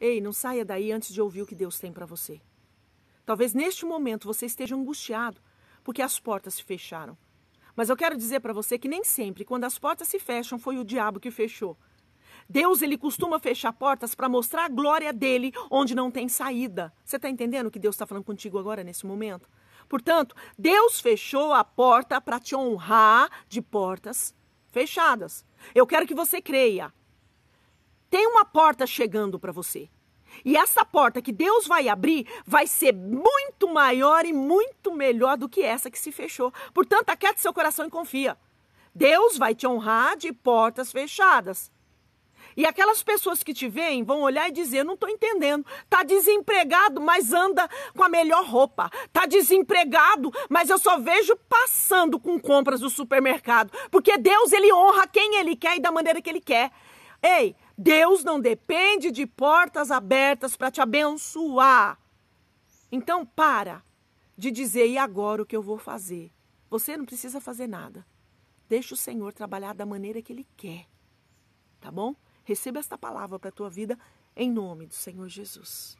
Ei, não saia daí antes de ouvir o que Deus tem para você. Talvez neste momento você esteja angustiado porque as portas se fecharam. Mas eu quero dizer para você que nem sempre, quando as portas se fecham, foi o diabo que fechou. Deus, ele costuma fechar portas para mostrar a glória dele onde não tem saída. Você está entendendo o que Deus está falando contigo agora, nesse momento? Portanto, Deus fechou a porta para te honrar de portas fechadas. Eu quero que você creia tem uma porta chegando para você. E essa porta que Deus vai abrir vai ser muito maior e muito melhor do que essa que se fechou. Portanto, aquieta seu coração e confia. Deus vai te honrar de portas fechadas. E aquelas pessoas que te veem vão olhar e dizer: não estou entendendo. Tá desempregado, mas anda com a melhor roupa. Tá desempregado, mas eu só vejo passando com compras do supermercado. Porque Deus ele honra quem ele quer e da maneira que ele quer. Ei, Deus não depende de portas abertas para te abençoar. Então para de dizer e agora o que eu vou fazer. Você não precisa fazer nada. Deixa o Senhor trabalhar da maneira que ele quer. Tá bom? Receba esta palavra para a tua vida em nome do Senhor Jesus.